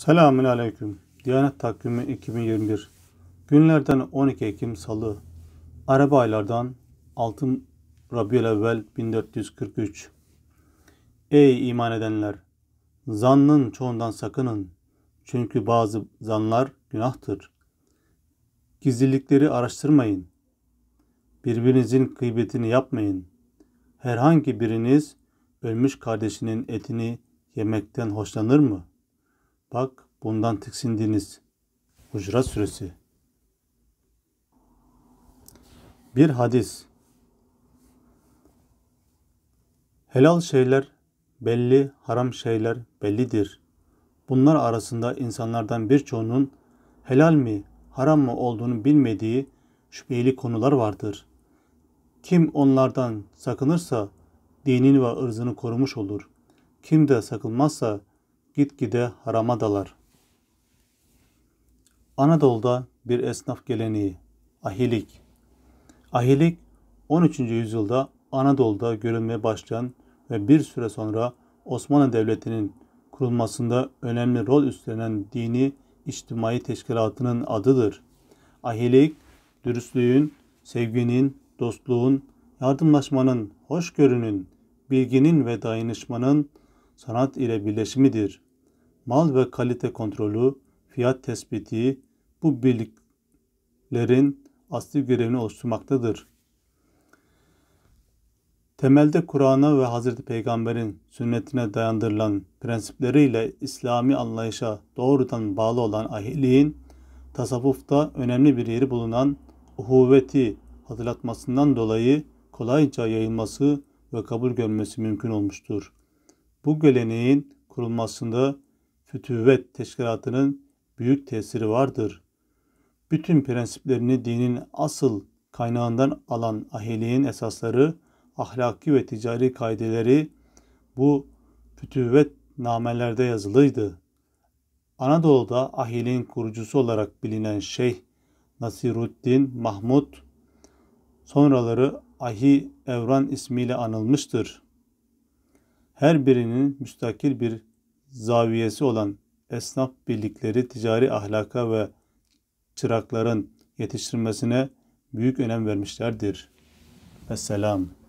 Selamün Aleyküm. Diyanet Takvimi 2021. Günlerden 12 Ekim Salı. Arap aylardan 6 Rabiül Evvel 1443. Ey iman edenler! Zannın çoğundan sakının. Çünkü bazı zanlar günahtır. Gizlilikleri araştırmayın. Birbirinizin kıybetini yapmayın. Herhangi biriniz ölmüş kardeşinin etini yemekten hoşlanır mı?'' Bak bundan tiksindiniz. Hucurat Suresi Bir hadis Helal şeyler belli, haram şeyler bellidir. Bunlar arasında insanlardan birçoğunun helal mi, haram mı olduğunu bilmediği şüpheli konular vardır. Kim onlardan sakınırsa dinini ve ırzını korumuş olur. Kim de sakılmazsa gitgide harama dalar. Anadolu'da bir esnaf geleneği, ahilik. Ahilik 13. yüzyılda Anadolu'da görünmeye başlayan ve bir süre sonra Osmanlı Devleti'nin kurulmasında önemli rol üstlenen dini içtimai teşkilatının adıdır. Ahilik, dürüstlüğün, sevginin, dostluğun, yardımlaşmanın, hoşgörünün, bilginin ve dayanışmanın sanat ile birleşimidir. Mal ve kalite kontrolü, fiyat tespiti bu birliklerin asli görevini oluşturmaktadır. Temelde Kur'an'a ve Hazreti Peygamber'in sünnetine dayandırılan prensipleriyle İslami anlayışa doğrudan bağlı olan ahiliğin tasavvufta önemli bir yeri bulunan uhuvveti hatırlatmasından dolayı kolayca yayılması ve kabul görmesi mümkün olmuştur. Bu geleneğin kurulmasında Fütüvvet Teşkilatı'nın büyük tesiri vardır. Bütün prensiplerini dinin asıl kaynağından alan ahiliğin esasları, ahlaki ve ticari kaideleri bu fütüvvet namelerde yazılıydı. Anadolu'da ahilin kurucusu olarak bilinen Şeyh Nasiruddin Mahmud sonraları Ahi Evran ismiyle anılmıştır her birinin müstakil bir zaviyesi olan esnaf birlikleri ticari ahlaka ve çırakların yetiştirmesine büyük önem vermişlerdir. Vesselam.